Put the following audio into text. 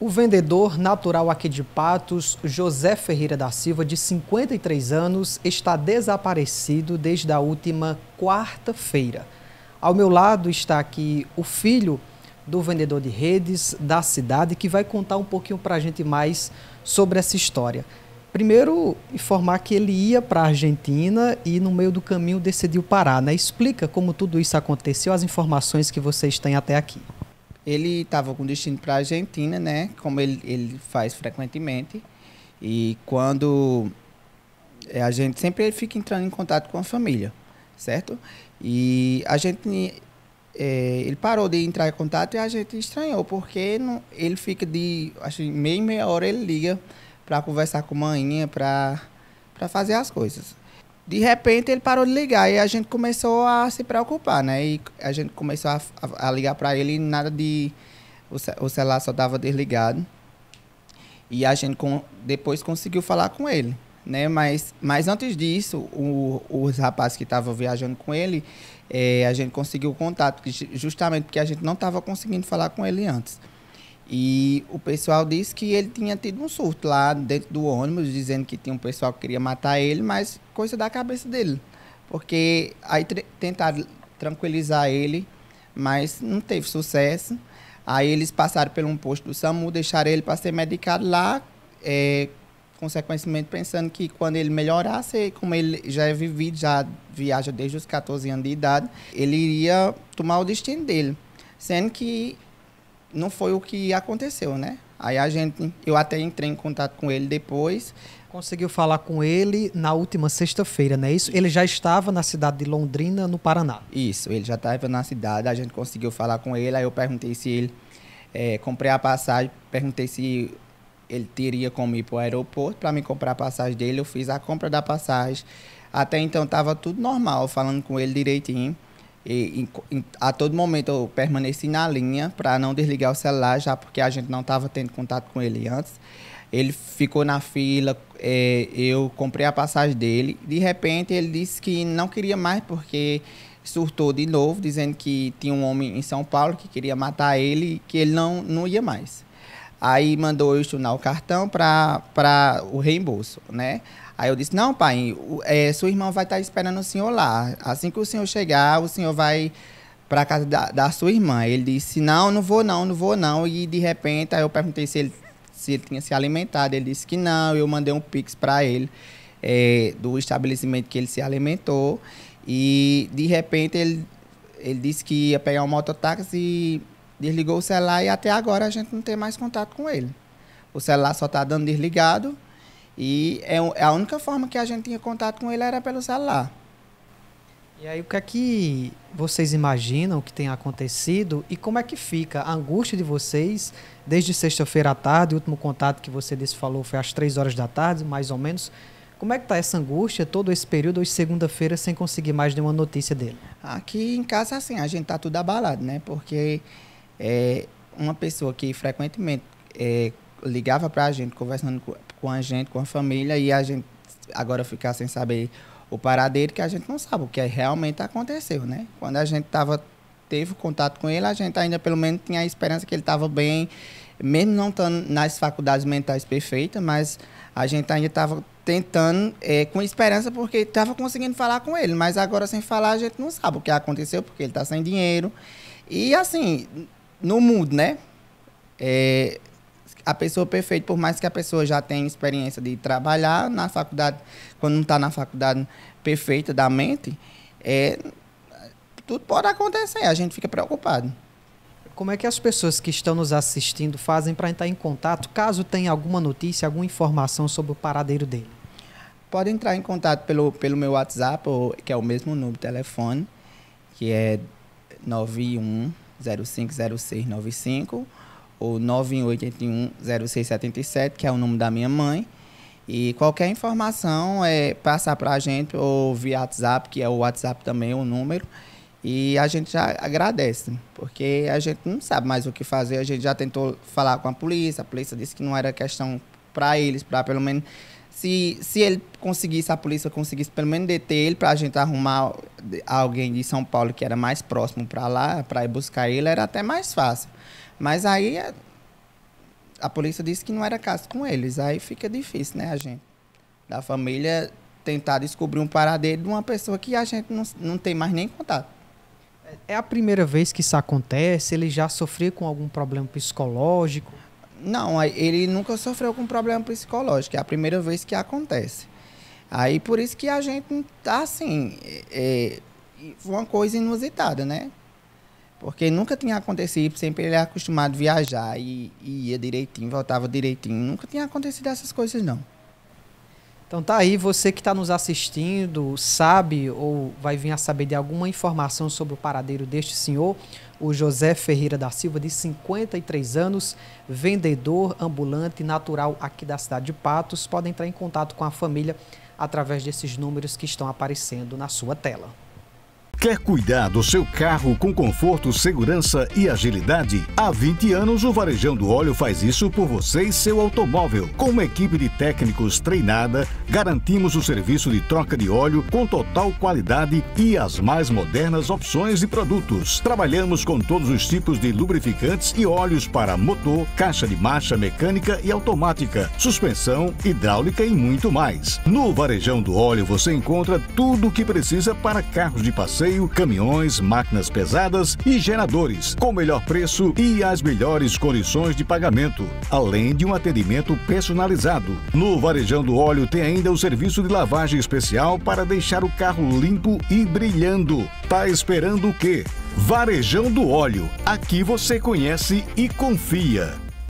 O vendedor natural aqui de Patos, José Ferreira da Silva, de 53 anos, está desaparecido desde a última quarta-feira. Ao meu lado está aqui o filho do vendedor de redes da cidade, que vai contar um pouquinho para a gente mais sobre essa história. Primeiro, informar que ele ia para a Argentina e no meio do caminho decidiu parar, né? Explica como tudo isso aconteceu, as informações que vocês têm até aqui. Ele estava com destino para a Argentina, né? Como ele, ele faz frequentemente. E quando eh, a gente sempre fica entrando em contato com a família, certo? E a gente é, ele parou de entrar em contato e a gente estranhou porque não, ele fica de acho meia meia hora ele liga para conversar com a maninha, para para fazer as coisas. De repente ele parou de ligar e a gente começou a se preocupar, né? E a gente começou a, a, a ligar para ele e nada de. O, celular só estava desligado. E a gente com, depois conseguiu falar com ele, né? Mas, mas antes disso, o, os rapazes que estavam viajando com ele, é, a gente conseguiu contato, justamente porque a gente não estava conseguindo falar com ele antes. E o pessoal disse que ele tinha tido um surto lá dentro do ônibus, dizendo que tinha um pessoal que queria matar ele, mas coisa da cabeça dele. Porque aí tentaram tranquilizar ele, mas não teve sucesso. Aí eles passaram por um posto do SAMU, deixaram ele para ser medicado lá, é, consequentemente pensando que quando ele melhorasse, como ele já é vivido, já viaja desde os 14 anos de idade, ele iria tomar o destino dele. Sendo que não foi o que aconteceu, né? Aí a gente, eu até entrei em contato com ele depois. Conseguiu falar com ele na última sexta-feira, não é isso? Ele já estava na cidade de Londrina, no Paraná. Isso, ele já estava na cidade, a gente conseguiu falar com ele. Aí eu perguntei se ele. É, comprei a passagem, perguntei se ele teria como ir para o aeroporto para me comprar a passagem dele. Eu fiz a compra da passagem. Até então estava tudo normal, falando com ele direitinho. E, em, a todo momento eu permaneci na linha para não desligar o celular, já porque a gente não estava tendo contato com ele antes. Ele ficou na fila, é, eu comprei a passagem dele. De repente ele disse que não queria mais porque surtou de novo, dizendo que tinha um homem em São Paulo que queria matar ele e que ele não, não ia mais. Aí mandou eu estornar o cartão para o reembolso, né? Aí eu disse: Não, pai, é, sua é, vai estar esperando o senhor lá. Assim que o senhor chegar, o senhor vai para casa da, da, sua irmã. Ele disse: Não, não vou não, não vou não. E de repente, aí eu perguntei se ele, se ele tinha se alimentado. Ele disse que não. Eu mandei um pix para ele é, do estabelecimento que ele se alimentou. E de repente ele, ele disse que ia pegar um mototáxi e desligou o celular. E até agora a gente não tem mais contato com ele. O celular só está dando desligado. E é, a única forma que a gente tinha contato com ele era pelo celular. E aí, o que é que vocês imaginam que tenha acontecido e como é que fica a angústia de vocês desde sexta-feira à tarde? O último contato que você disse falou foi às três horas da tarde, mais ou menos. Como é que está essa angústia todo esse período, hoje segunda-feira, sem conseguir mais nenhuma notícia dele? Aqui em casa, assim, a gente tá tudo abalado, né? Porque é, uma pessoa que frequentemente é, ligava para a gente, conversando com a gente, com a família, e a gente agora ficar sem saber o paradeiro, que a gente não sabe o que é, realmente aconteceu, né? Quando a gente tava, teve contato com ele, a gente ainda pelo menos tinha a esperança que ele estava bem, mesmo não estando nas faculdades mentais perfeitas, mas a gente ainda estava tentando, é, com esperança, porque estava conseguindo falar com ele, mas agora sem falar a gente não sabe o que aconteceu, porque ele está sem dinheiro. E assim, no mundo, né? É, a pessoa perfeita, por mais que a pessoa já tenha experiência de trabalhar na faculdade, quando não está na faculdade perfeita da mente, é, tudo pode acontecer, a gente fica preocupado. Como é que as pessoas que estão nos assistindo fazem para entrar em contato, caso tenha alguma notícia, alguma informação sobre o paradeiro dele? Pode entrar em contato pelo, pelo meu WhatsApp, ou, que é o mesmo número de telefone, que é 91050695 ou 9181-0677, que é o número da minha mãe. E qualquer informação é passar para a gente ou via WhatsApp, que é o WhatsApp também, o número. E a gente já agradece, porque a gente não sabe mais o que fazer. A gente já tentou falar com a polícia, a polícia disse que não era questão para eles, para pelo menos se, se ele conseguisse, a polícia conseguisse pelo menos deter ele para a gente arrumar alguém de São Paulo que era mais próximo para lá, para ir buscar ele, era até mais fácil. Mas aí a, é, a, polícia disse que não era caso com eles. Aí fica difícil, né, a gente? Da família tentar descobrir um paradeiro de uma pessoa que a gente não, não tem mais nem contato. É, é a primeira vez que isso acontece? Ele já sofreu com algum problema psicológico? Não, ele nunca sofreu com problema psicológico. É a primeira vez que acontece. Aí por isso que a gente tá assim, é, é, uma coisa inusitada, né? Porque nunca tinha acontecido, sempre ele é acostumado a viajar e, e ia direitinho, voltava direitinho. Nunca tinha acontecido essas coisas, não. Então tá aí, você que está nos assistindo, sabe ou vai vir a saber de alguma informação sobre o paradeiro deste senhor, o José Ferreira da Silva, de 53 anos, vendedor ambulante natural aqui da cidade de Patos. Pode entrar em contato com a família através desses números que estão aparecendo na sua tela. Quer cuidar do seu carro com conforto, segurança e agilidade? Há 20 anos, o Varejão do Óleo faz isso por você e seu automóvel, com uma equipe de técnicos treinada garantimos o serviço de troca de óleo com total qualidade e as mais modernas opções de produtos. Trabalhamos com todos os tipos de lubrificantes e óleos para motor, caixa de marcha mecânica e automática, suspensão, hidráulica e muito mais. No Varejão do Óleo você encontra tudo o que precisa para carros de passeio, caminhões, máquinas pesadas e geradores, com melhor preço e as melhores condições de pagamento, além de um atendimento personalizado. No Varejão do Óleo tem ainda ainda o serviço de lavagem especial para deixar o carro limpo e brilhando. Tá esperando o quê? Varejão do óleo. Aqui você conhece e confia.